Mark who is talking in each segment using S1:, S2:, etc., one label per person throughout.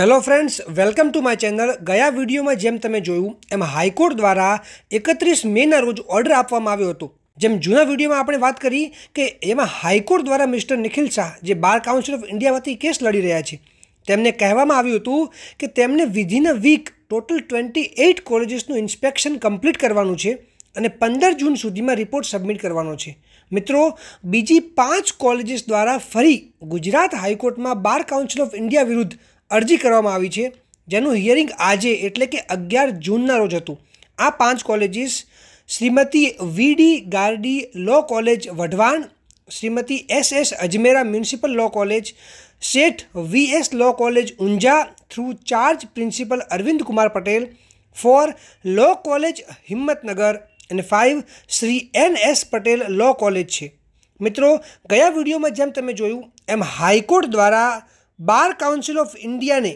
S1: hello friends welcome to my channel ગયા વિડીયોમાં જેમ તમે જોયું એમ હાઈકોર્ટ દ્વારા એકત્રીસ મેના રોજ ઓર્ડર આપવામાં આવ્યો હતો જેમ જૂના વિડીયોમાં આપણે વાત કરી કે એમાં હાઈકોર્ટ દ્વારા મિસ્ટર નિખિલ શાહ જે બાર કાઉન્સિલ ઓફ ઇન્ડિયામાંથી કેસ લડી રહ્યા છે તેમને કહેવામાં આવ્યું હતું કે તેમને within a week total twenty eight કોલેજીસનું ઇન્સ્પેક્શન કમ્પ્લીટ કરવાનું છે અને પંદર જૂન સુધીમાં રિપોર્ટ સબમિટ કરવાનો છે મિત્રો બીજી પાંચ કોલેજીસ દ્વારા ફરી ગુજરાત હાઈકોર્ટમાં બાર કાઉન્સિલ ઓફ ઇન્ડિયા વિરુદ્ધ અરજી કરવામાં આવી છે જેનું હિયરિંગ આજે એટલે કે અગિયાર જૂનના રોજ હતું આ પાંચ colleges Shrimati V D Gardi law college Wadhwan Shrimati S S Ajmera municipal law college Sheth V S law college Unjha through charge principal Arvind Kumar Patel four law college Himmatnagar અને five Shri N S Patel law college છે મિત્રો ગયા વિડીયોમાં જેમ તમે જોયું એમ હાઈકોર્ટ દ્વારા બાર કાઉન્સિલ ઓફ ઇન્ડિયાને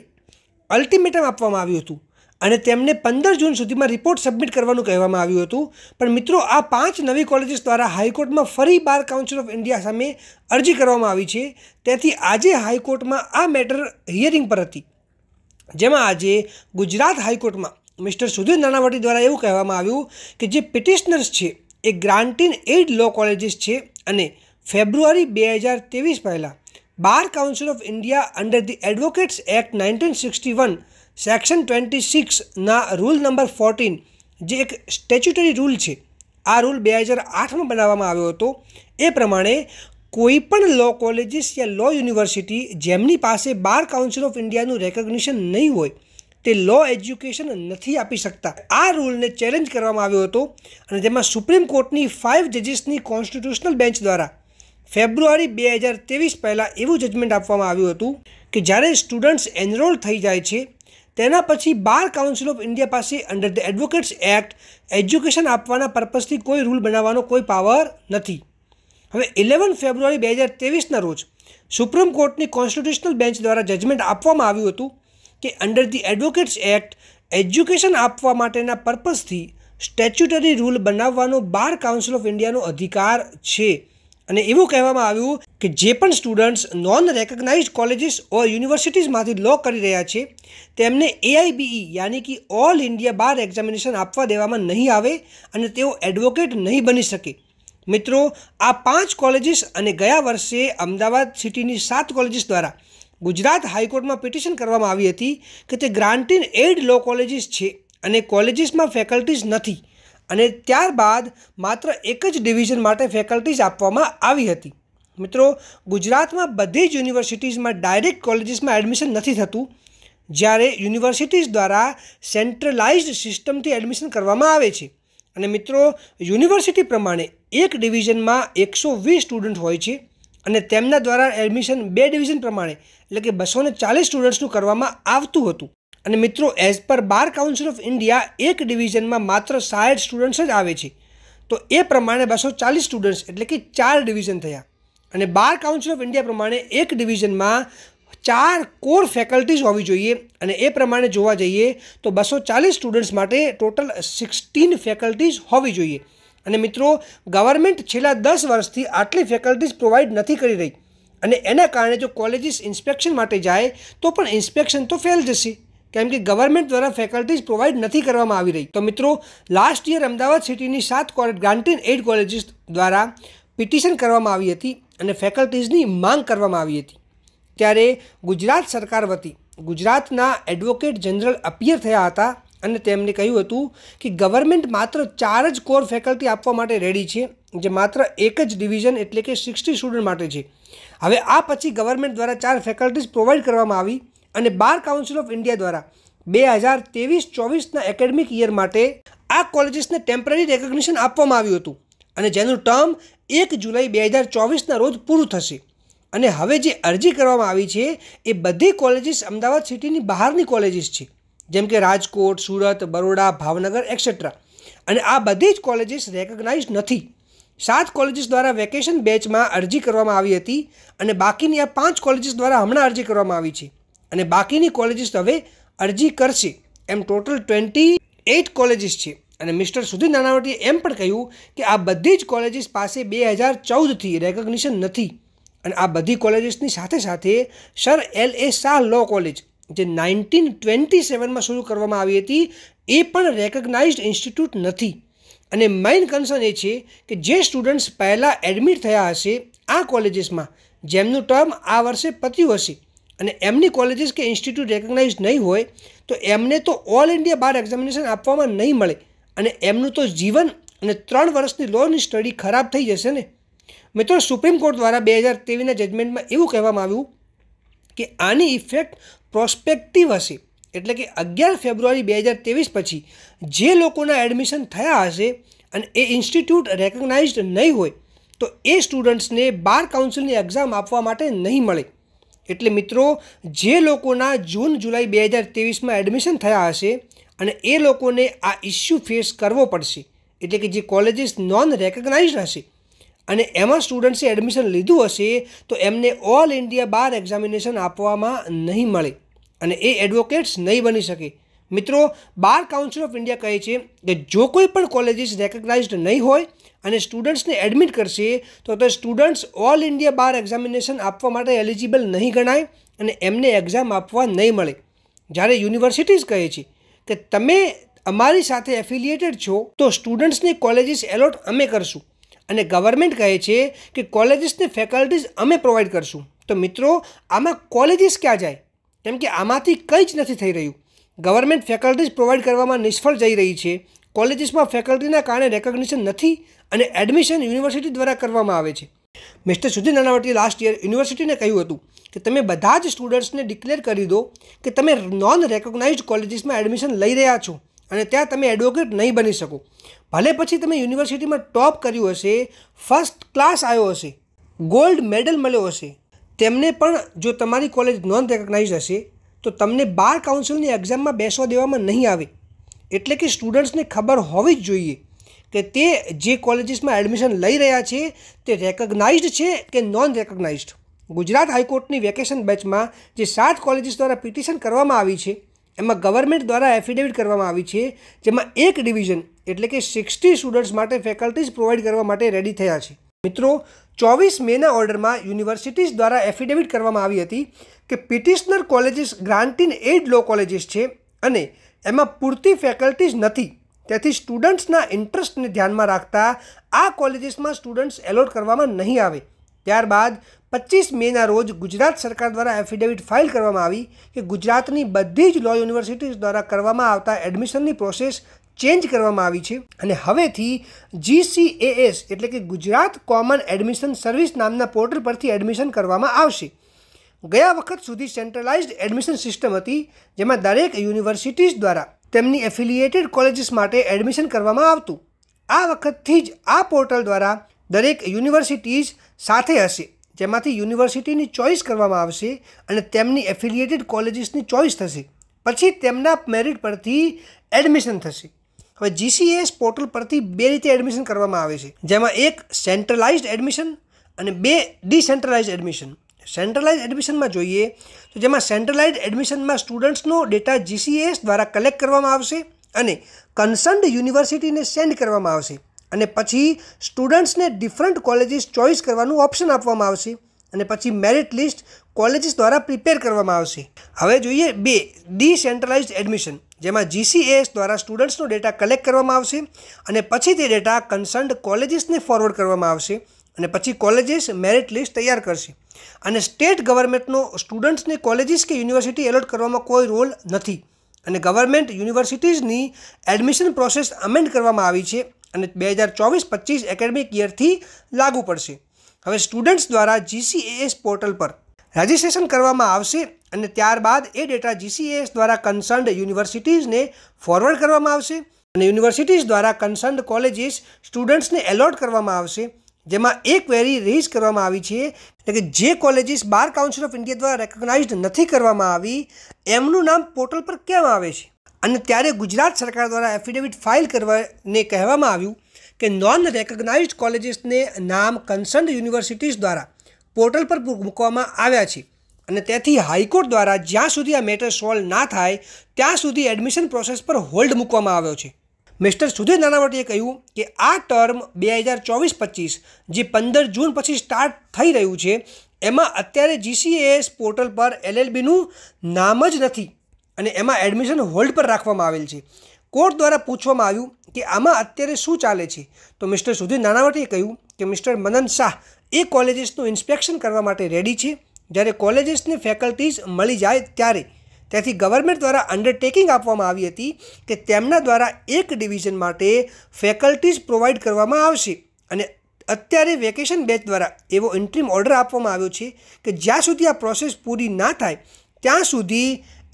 S1: અલ્ટિમેટમ આપવામાં આવ્યું હતું અને તેમને પંદર જૂન સુધીમાં રિપોર્ટ સબમિટ કરવાનું કહેવામાં આવ્યું હતું પણ મિત્રો આ પાંચ નવી કોલેજીસ દ્વારા હાઈકોર્ટમાં ફરી બાર કાઉન્સિલ ઓફ ઇન્ડિયા સામે અરજી કરવામાં આવી છે તેથી આજે હાઈકોર્ટમાં આ મેટર હિયરિંગ પર હતી જેમાં આજે ગુજરાત હાઈકોર્ટમાં મિસ્ટર સુધીર નાનાવટી દ્વારા એવું કહેવામાં આવ્યું કે જે પિટિશનર્સ છે એ ગ્રાન્ટીન એઇડ લો કોલેજીસ છે અને ફેબ્રુઆરી બે હજાર ત્રેવીસ પહેલાં Bar council of India under the advocates act nineteen sixty one section twenty સિક્સના રૂલ નંબર ફોર્ટીન જે એક સ્ટેચ્યુટરી રૂલ છે આ રૂલ બે હજાર આઠમાં બનાવવામાં આવ્યો હતો એ પ્રમાણે કોઈપણ લો કોલેજીસ યા લો યુનિવર્સિટી જેમની પાસે બાર કાઉન્સિલ ઓફ ઇન્ડિયાનું રેકોગ્નિશન નહીં હોય તે લો એજ્યુકેશન નથી આપી શકતા આ રૂલને ચેલેન્જ કરવામાં આવ્યો હતો અને જેમાં સુપ્રીમ કોર્ટની ફાઇવ જજીસની કોન્સ્ટિટ્યુશનલ બેન્ચ દ્વારા ફેબ્રુઆરી બે હજાર ત્રેવીસ પહેલાં એવું જજમેન્ટ આપવામાં આવ્યું હતું કે જ્યારે સ્ટુડન્ટ્સ એનરોલ થઈ જાય છે તેના પછી બાર કાઉન્સિલ ઓફ ઇન્ડિયા પાસે under the advocates act education આપવાના પર્પઝથી કોઈ રૂલ બનાવવાનો કોઈ પાવર નથી હવે ઇલેવન ફેબ્રુઆરી બે હજાર ત્રેવીસના રોજ સુપ્રીમ કોર્ટની કોન્સ્ટિટ્યુશનલ બેન્ચ દ્વારા જજમેન્ટ આપવામાં આવ્યું હતું કે under the advocates act education આપવા માટેના પર્પઝથી સ્ટેચ્યુટરી રૂલ બનાવવાનો બાર કાઉન્સિલ ઓફ ઇન્ડિયાનો અધિકાર છે અને એવું કહેવામાં આવ્યું કે જે પણ students non recognise colleges or યુનિવર્સિટીઝમાંથી લો કરી રહ્યા છે તેમને એઆઈબીઈ e યાની કે ઓલ ઇન્ડિયા બાર એક્ઝામિનેશન આપવા દેવામાં નહીં આવે અને તેઓ એડવોકેટ નહીં બની શકે મિત્રો આ પાંચ કોલેજીસ અને ગયા વર્ષે અમદાવાદ સિટીની સાત કોલેજીસ દ્વારા ગુજરાત હાઈકોર્ટમાં પિટિશન કરવામાં આવી હતી કે તે ગ્રાન્ટીન એડ લો કોલેજીસ છે અને કોલેજીસમાં ફેકલ્ટીઝ નથી અને ત્યારબાદ માત્ર એક જ ડિવિઝન માટે ફેકલ્ટીઝ આપવામાં આવી હતી મિત્રો ગુજરાતમાં બધી જ યુનિવર્સિટીઝમાં ડાયરેક્ટ કોલેજીસમાં એડમિશન નથી થતું જ્યારે યુનિવર્સિટીઝ દ્વારા સેન્ટ્રલાઇઝ્ડ સિસ્ટમથી એડમિશન કરવામાં આવે છે અને મિત્રો યુનિવર્સિટી પ્રમાણે એક ડિવિઝનમાં એકસો વીસ સ્ટુડન્ટ હોય છે અને તેમના દ્વારા એડમિશન બે ડિવિઝન પ્રમાણે એટલે કે બસો ચાલીસ સ્ટુડન્ટ્સનું કરવામાં આવતું હતું અને મિત્રો as per bar council of India એક ડિવિઝનમાં માત્ર સાઠ સ્ટુડન્ટ્સ જ આવે છે તો એ પ્રમાણે બસો ચાલીસ સ્ટુડન્ટ્સ એટલે કે ચાર ડિવિઝન થયા અને બાર કાઉન્સિલ ઓફ ઇન્ડિયા પ્રમાણે એક ડિવિઝનમાં ચાર કોર ફેકલ્ટીઝ હોવી જોઈએ અને એ પ્રમાણે જોવા જઈએ તો બસો ચાલીસ સ્ટુડન્ટ્સ માટે ટોટલ સિક્સટીન ફેકલ્ટીઝ હોવી જોઈએ અને મિત્રો ગવર્મેન્ટ છેલ્લા દસ વર્ષથી આટલી ફેકલ્ટીઝ પ્રોવાઈડ નથી કરી રહી અને એના કારણે જો કોલેજીસ ઇન્સ્પેક્શન માટે જાય તો પણ ઇન્સ્પેક્શન તો ફેલ જશે કેમ કે ગવર્મેન્ટ દ્વારા ફેકલ્ટીઝ પ્રોવાઈડ નથી કરવામાં આવી રહી તો મિત્રો લાસ્ટ યર અમદાવાદ સિટીની સાત કોલેજ ગ્રાન્ટેડ એડ કોલેજીસ દ્વારા પિટિશન કરવામાં આવી હતી અને ફેકલ્ટીઝની માંગ કરવામાં આવી હતી ત્યારે ગુજરાત સરકાર વતી ગુજરાતના એડવોકેટ જનરલ અપિયર થયા હતા અને તેમણે કહ્યું હતું કે ગવર્મેન્ટ માત્ર ચાર જ કોર ફેકલ્ટી આપવા માટે રેડી છે જે માત્ર એક જ ડિવિઝન એટલે કે સિક્સટી સ્ટુડન્ટ માટે છે હવે આ પછી ગવર્મેન્ટ દ્વારા ચાર ફેકલ્ટીઝ પ્રોવાઈડ કરવામાં આવી અને બાર કાઉન્સિલ ઓફ ઇન્ડિયા દ્વારા બે હજાર ત્રેવીસ ચોવીસના એકેડમિક યર માટે આ કોલેજીસને ટેમ્પરરી રેકોગ્નિશન આપવામાં આવ્યું હતું અને જેનું ટર્મ એક જુલાઈ બે હજાર ચોવીસના રોજ પૂરું થશે અને હવે જે અરજી કરવામાં આવી છે એ બધી કોલેજીસ અમદાવાદ સિટીની બહારની કોલેજીસ છે જેમ કે રાજકોટ સુરત બરોડા ભાવનગર એક્સેટ્રા અને આ બધી જ કોલેજીસ રેકગ્નાઇઝ નથી સાત કોલેજીસ દ્વારા વેકેશન બેચમાં અરજી કરવામાં આવી હતી અને બાકીની આ પાંચ કોલેજીસ દ્વારા હમણાં અરજી કરવામાં આવી છે અને બાકીની કોલેજીસ હવે અરજી કરશે એમ ટોટલ ટ્વેન્ટી એઇટ કોલેજીસ છે અને મિસ્ટર સુધીર નાનાવટીએ એમ પણ કહ્યું કે આ બધી જ કોલેજીસ પાસે બે હજાર ચૌદથી રેકગ્નિશન નથી અને આ બધી કોલેજીસની સાથે સાથે sir L A Shah law college જે નાઇન્ટીન ટ્વેન્ટી સેવનમાં શરૂ કરવામાં આવી હતી એ પણ રેકગ્નાઇઝડ ઇન્સ્ટિટ્યૂટ નથી અને મેઇન કન્સર્ન એ છે કે જે સ્ટુડન્ટ્સ પહેલાં એડમિટ થયા હશે આ કોલેજીસમાં જેમનું ટર્મ આ વર્ષે પત્યું હશે અને એમની કોલેજીસ કે ઇન્સ્ટિટ્યૂટ રેકગ્નાઇઝ નહીં હોય તો એમને તો ઓલ ઇન્ડિયા બાર એક્ઝામિનેશન આપવામાં નહીં મળે અને એમનું તો જીવન અને ત્રણ વર્ષની લોની સ્ટડી ખરાબ થઈ જશે ને મિત્રો સુપ્રીમ કોર્ટ દ્વારા બે હજાર ત્રેવીસના જજમેન્ટમાં એવું કહેવામાં આવ્યું કે આની ઇફેક્ટ પ્રોસ્પેક્ટિવ હશે એટલે કે અગિયાર ફેબ્રુઆરી બે હજાર ત્રેવીસ પછી જે લોકોના એડમિશન થયા હશે અને એ ઇન્સ્ટિટ્યૂટ રેકગ્નાઇઝડ નહીં હોય તો એ સ્ટુડન્ટ્સને બાર કાઉન્સિલની એક્ઝામ આપવા માટે નહીં મળે એટલે મિત્રો જે લોકોના જૂન જુલાઈ બે હજાર ત્રેવીસમાં એડમિશન થયા હશે અને એ લોકોને આ ઇસ્યુ ફેસ કરવો પડશે એટલે કે જે કોલેજીસ નોન રેકગ્નાઇઝ હશે અને એમાં સ્ટુડન્ટ્સે એડમિશન લીધું હશે તો એમને ઓલ ઇન્ડિયા બાર એક્ઝામિનેશન આપવામાં નહીં મળે અને એ એડવોકેટ્સ નહીં બની શકે મિત્રો બાર કાઉન્સિલ ઓફ ઇન્ડિયા કહે છે કે જો કોઈ પણ કોલેજીસ રેકગ્નાઇઝડ નહીં હોય અને સ્ટુડન્ટ્સને એડમિટ કરશે તો તો students all India bar examination આપવા માટે એલિજિબલ નહીં ગણાય અને એમને એક્ઝામ આપવા નહીં મળે જ્યારે યુનિવર્સિટીઝ કહે છે કે તમે અમારી સાથે એફિલિએટેડ છો તો સ્ટુડન્ટ્સને કોલેજીસ એલોટ અમે કરશું અને ગવર્મેન્ટ કહે છે કે કોલેજીસને ફેકલ્ટીઝ અમે પ્રોવાઈડ કરશું તો મિત્રો આમાં કોલેજીસ ક્યાં જાય કેમ કે આમાંથી કંઈ જ નથી થઈ રહ્યું ગવર્મેન્ટ ફેકલ્ટીઝ પ્રોવાઈડ કરવામાં નિષ્ફળ જઈ રહી છે કોલેજીસમાં ફેકલ્ટીના કારણે રેકોગ્નિશન નથી અને એડમિશન યુનિવર્સિટી દ્વારા કરવામાં આવે છે મિસ્ટર સુધીર નાનાવટીએ લાસ્ટ યર યુનિવર્સિટીને કહ્યું હતું કે તમે બધા જ સ્ટુડન્ટ્સને ડિક્લેર કરી દો કે તમે નોન રેકોગ્નાઇઝ્ડ કોલેજીસમાં એડમિશન લઈ રહ્યા છો અને ત્યાં તમે એડવોકેટ નહીં બની શકો ભલે પછી તમે યુનિવર્સિટીમાં ટોપ કર્યું હશે ફર્સ્ટ ક્લાસ આવ્યો હશે ગોલ્ડ મેડલ મળ્યો હશે તેમને પણ જો તમારી કોલેજ નોન રેકોગ્નાઇઝ હશે તો તમને બાર કાઉન્સિલની એક્ઝામમાં બેસવા દેવામાં નહીં આવે એટલે કે સ્ટુડન્ટ્સને ખબર હોવી જ જોઈએ કે તે જે કોલેજીસમાં એડમિશન લઈ રહ્યા છે તે રેકગ્નાઇઝડ છે કે નોન રેકગ્નાઇઝડ ગુજરાત હાઈકોર્ટની વેકેશન બેચમાં જે સાત કોલેજીસ દ્વારા પિટિશન કરવામાં આવી છે એમાં ગવર્મેન્ટ દ્વારા એફિડેવિટ કરવામાં આવી છે જેમાં એક ડિવિઝન એટલે કે સિક્સટી સ્ટુડન્ટ્સ માટે ફેકલ્ટીઝ પ્રોવાઈડ કરવા માટે રેડી થયા છે મિત્રો ચોવીસ મેના ઓર્ડરમાં યુનિવર્સિટીઝ દ્વારા એફિડેવિટ કરવામાં આવી હતી કે petitioner colleges grant in aid law colleges છે અને એમાં પૂરતી ફેકલ્ટીઝ નથી તેથી સ્ટુડન્ટ્સના ઇન્ટરેસ્ટને ધ્યાનમાં રાખતા આ કોલેજીસમાં સ્ટુડન્ટ્સ એલોટ કરવામાં નહીં આવે ત્યારબાદ પચીસ મેના રોજ ગુજરાત સરકાર દ્વારા એફિડેવિટ ફાઇલ કરવામાં આવી કે ગુજરાતની બધી જ લો યુનિવર્સિટીઝ દ્વારા કરવામાં આવતા એડમિશનની પ્રોસેસ ચેન્જ કરવામાં આવી છે અને હવેથી જીસીએએસ એટલે કે ગુજરાત કોમન એડમિશન સર્વિસ નામના પોર્ટલ પરથી એડમિશન કરવામાં આવશે ગયા વખત સુધી સેન્ટ્રલાઇઝ્ડ એડમિશન સિસ્ટમ હતી જેમાં દરેક યુનિવર્સિટીઝ દ્વારા તેમની એફિલિએટેડ કોલેજીસ માટે એડમિશન કરવામાં આવતું આ વખતથી જ આ પોર્ટલ દ્વારા દરેક યુનિવર્સિટીઝ સાથે હશે જેમાંથી યુનિવર્સિટીની ચોઇસ કરવામાં આવશે અને તેમની એફિલિએટેડ કોલેજીસની ચોઇસ થશે પછી તેમના મેરિટ પરથી એડમિશન થશે હવે જીસીએસ પોર્ટલ પરથી બે રીતે એડમિશન કરવામાં આવે છે જેમાં એક સેન્ટ્રલાઇઝ્ડ એડમિશન અને બે ડિસેન્ટ્રલાઇઝ્ડ એડમિશન સેન્ટ્રલાઇઝ એડમિશનમાં જોઈએ તો જેમાં સેન્ટ્રલાઇઝ એડમિશનમાં સ્ટુડન્ટ્સનો ડેટા જીસીએસ દ્વારા કલેક્ટ કરવામાં આવશે અને કન્સર્ન્ડ યુનિવર્સિટીને સેન્ડ કરવામાં આવશે અને પછી સ્ટુડન્ટ્સને ડિફરન્ટ કોલેજીસ ચોઇસ કરવાનું ઓપ્શન આપવામાં આવશે અને પછી મેરિટ લિસ્ટ કોલેજીસ દ્વારા પ્રિપેર કરવામાં આવશે હવે જોઈએ બે ડિસેન્ટ્રલાઇઝ એડમિશન જેમાં જીસીએસ દ્વારા સ્ટુડન્ટ્સનો ડેટા કલેક્ટ કરવામાં આવશે અને પછી તે ડેટા કન્સર્ન્ડ કોલેજીસને ફોરવર્ડ કરવામાં આવશે અને પછી કોલેજીસ મેરિટ લિસ્ટ તૈયાર કરશે અને સ્ટેટ ગવર્મેન્ટનો સ્ટુડન્ટ્સને કોલેજીસ કે યુનિવર્સિટી એલોટ કરવામાં કોઈ રોલ નથી અને ગવર્મેન્ટ યુનિવર્સિટીઝની એડમિશન પ્રોસેસ અમેન્ડ કરવામાં આવી છે અને બે હજાર ચોવીસ પચીસ એકેડમિક યરથી લાગુ પડશે હવે સ્ટુડન્ટ્સ દ્વારા જીસીએએસ પોર્ટલ પર રજિસ્ટ્રેશન કરવામાં આવશે અને ત્યારબાદ એ ડેટા જીસીએએસ દ્વારા કન્સર્ન્ડ યુનિવર્સિટીઝને ફોરવર્ડ કરવામાં આવશે અને યુનિવર્સિટીઝ દ્વારા કન્સર્ન્ડ કોલેજીસ સ્ટુડન્ટ્સને એલોટ કરવામાં આવશે જેમાં એક વેરી રેઝ કરવામાં આવી છે એટલે કે જે colleges bar council of India દ્વારા રેકગ્નાઇઝડ નથી કરવામાં આવી એમનું નામ પોર્ટલ પર કેમ આવે છે અને ત્યારે ગુજરાત સરકાર દ્વારા એફિડેવિટ ફાઇલ કરવાને કહેવામાં આવ્યું કે નોન રેકગ્નાઇઝડ કોલેજીસને નામ કન્સર્ન યુનિવર્સિટીઝ દ્વારા પોર્ટલ પર મૂકવામાં આવ્યા છે અને તેથી હાઈકોર્ટ દ્વારા જ્યાં સુધી આ મેટર સોલ્વ ના થાય ત્યાં સુધી એડમિશન પ્રોસેસ પર હોલ્ડ મૂકવામાં આવ્યો છે મિસ્ટર સુધીર નાનાવટીએ કહ્યું કે આ ટર્મ બે હજાર ચોવીસ પચીસ જે પંદર જૂન પછી સ્ટાર્ટ થઈ રહ્યું છે એમાં અત્યારે જીસીએસ પોર્ટલ પર એલએલબીનું નામ જ નથી અને એમાં એડમિશન હોલ્ડ પર રાખવામાં આવેલ છે કોર્ટ દ્વારા પૂછવામાં આવ્યું કે આમાં અત્યારે શું ચાલે છે તો મિસ્ટર સુધીર નાણાવટીએ કહ્યું કે મિસ્ટર મનન શાહ એ કોલેજીસનું ઇન્સ્પેક્શન કરવા માટે રેડી છે જ્યારે કોલેજીસની ફેકલ્ટીઝ મળી જાય ત્યારે ત્યાંથી ગવર્મેન્ટ દ્વારા અંડરટેકિંગ આપવામાં આવી હતી કે તેમના દ્વારા એક ડિવિઝન માટે ફેકલ્ટીઝ પ્રોવાઈડ કરવામાં આવશે અને અત્યારે વેકેશન બેચ દ્વારા એવો ઇન્ટ્રીમ ઓર્ડર આપવામાં આવ્યો છે કે જ્યાં સુધી આ પ્રોસેસ પૂરી ના થાય ત્યાં સુધી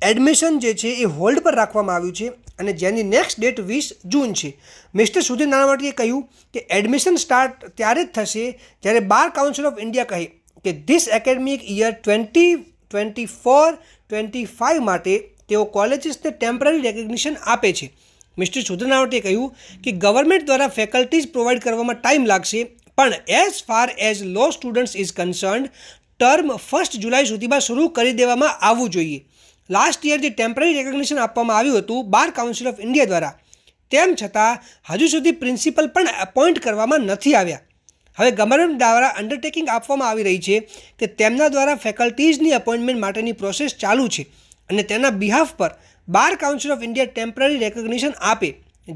S1: એડમિશન જે છે એ હોલ્ડ પર રાખવામાં આવ્યું છે અને જેની નેક્સ્ટ ડેટ વીસ જૂન છે મિસ્ટર સુધીર નાણાવટીએ કહ્યું કે એડમિશન સ્ટાર્ટ ત્યારે જ થશે જ્યારે બાર કાઉન્સિલ ઓફ ઇન્ડિયા કહે કે this academic year twenty twenty four twenty five માટે તેઓ કોલેજીસને ટેમ્પરરી રેકોગ્નિશન આપે છે મિસ્ટર સુધનાવટે કહ્યું કે ગવર્મેન્ટ દ્વારા ફેકલ્ટીઝ પ્રોવાઈડ કરવામાં ટાઈમ લાગશે પણ as far as law students is concerned term first જુલાઈ સુધીમાં શરૂ કરી દેવામાં આવવું જોઈએ લાસ્ટ યર જે ટેમ્પરરી રેકોગ્નિશન આપવામાં આવ્યું હતું બાર કાઉન્સિલ ઓફ ઇન્ડિયા દ્વારા તેમ છતાં હજુ સુધી પ્રિન્સિપલ પણ એપોઇન્ટ કરવામાં નથી આવ્યા હવે ગવર્મેન્ટ દ્વારા અંડરટેકિંગ આપવામાં આવી રહી છે કે તેમના દ્વારા ફેકલ્ટીઝની અપોઇન્ટમેન્ટ માટેની પ્રોસેસ ચાલુ છે અને તેના બિહાફ પર bar council of India temporary recognition આપે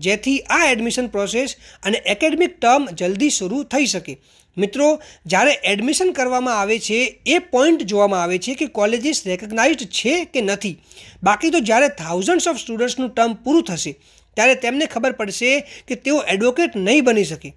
S1: જેથી આ એડમિશન પ્રોસેસ અને એકેડેમિક ટર્મ જલ્દી શરૂ થઈ શકે મિત્રો જ્યારે એડમિશન કરવામાં આવે છે એ પોઈન્ટ જોવામાં આવે છે કે કોલેજીસ રેકગ્નાઇઝડ છે કે નથી બાકી તો જ્યારે થાઉઝન્ડ્સ ઓફ સ્ટુડન્ટ્સનું ટર્મ પૂરું થશે ત્યારે તેમને ખબર પડશે કે તેઓ એડવોકેટ નહીં બની શકે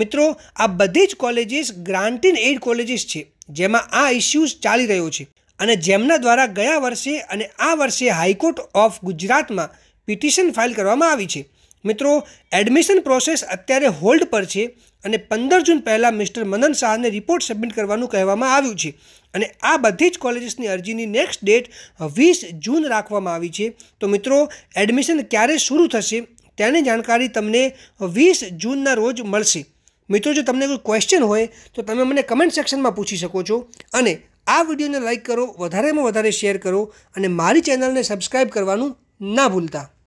S1: મિત્રો આ બધી જ colleges grant in aid colleges છે જેમાં આ ઇસ્યુઝ ચાલી રહ્યો છે અને જેમના દ્વારા ગયા વર્ષે અને આ વર્ષે હાઈકોર્ટ ઓફ ગુજરાતમાં પિટિશન ફાઇલ કરવામાં આવી છે મિત્રો એડમિશન પ્રોસેસ અત્યારે હોલ્ડ પર છે અને પંદર જૂન પહેલાં મિસ્ટર મનન શાહને રિપોર્ટ સબમિટ કરવાનું કહેવામાં આવ્યું છે અને આ બધી જ કોલેજીસની અરજીની નેક્સ્ટ ડેટ વીસ જૂન રાખવામાં આવી છે તો મિત્રો એડમિશન ક્યારે શરૂ થશે તેની જાણકારી તમને વીસ જૂનના રોજ મળશે મિત્રો જો તમને કોઈ ક્વેશ્ચન હોય તો તમે મને કમેન્ટ સેક્શનમાં પૂછી શકો છો અને આ વિડીયોને લાઇક કરો વધારેમાં વધારે શેર કરો અને મારી ચેનલને સબસ્ક્રાઈબ કરવાનું ના ભૂલતા